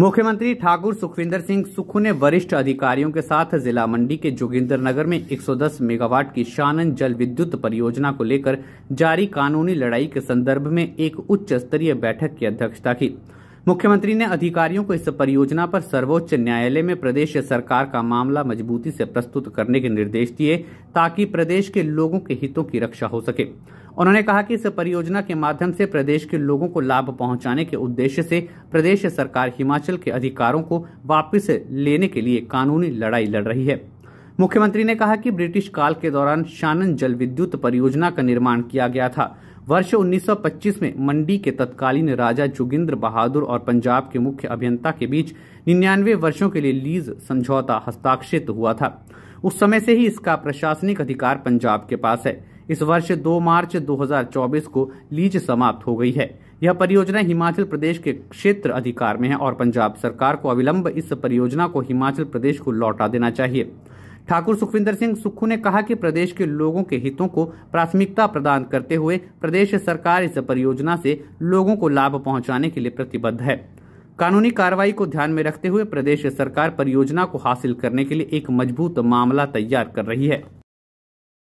मुख्यमंत्री ठाकुर सुखविंदर सिंह सुक्खू ने वरिष्ठ अधिकारियों के साथ जिला मंडी के जोगिंदरनगर में 110 मेगावाट की शानन जल विद्युत परियोजना को लेकर जारी कानूनी लड़ाई के संदर्भ में एक उच्च स्तरीय बैठक की अध्यक्षता की मुख्यमंत्री ने अधिकारियों को इस परियोजना पर सर्वोच्च न्यायालय में प्रदेश सरकार का मामला मजबूती से प्रस्तुत करने के निर्देश दिए ताकि प्रदेश के लोगों के हितों की रक्षा हो सके उन्होंने कहा कि इस परियोजना के माध्यम से प्रदेश के लोगों को लाभ पहुंचाने के उद्देश्य से प्रदेश सरकार हिमाचल के अधिकारों को वापस लेने के लिए कानूनी लड़ाई लड़ रही है मुख्यमंत्री ने कहा कि ब्रिटिश काल के दौरान शानन जल विद्युत परियोजना का निर्माण किया गया था वर्ष 1925 में मंडी के तत्कालीन राजा जोगिंद्र बहादुर और पंजाब के मुख्य अभियंता के बीच निन्यानवे वर्षों के लिए लीज समझौता हस्ताक्षरित हुआ था उस समय से ही इसका प्रशासनिक अधिकार पंजाब के पास है इस वर्ष 2 मार्च 2024 को लीज समाप्त हो गई है यह परियोजना हिमाचल प्रदेश के क्षेत्र अधिकार में है और पंजाब सरकार को अविलंब इस परियोजना को हिमाचल प्रदेश को लौटा देना चाहिए ठाकुर सुखविंदर सिंह सुक्खू ने कहा कि प्रदेश के लोगों के हितों को प्राथमिकता प्रदान करते हुए प्रदेश सरकार इस परियोजना से लोगों को लाभ पहुंचाने के लिए प्रतिबद्ध है कानूनी कार्रवाई को ध्यान में रखते हुए प्रदेश सरकार परियोजना को हासिल करने के लिए एक मजबूत मामला तैयार कर रही है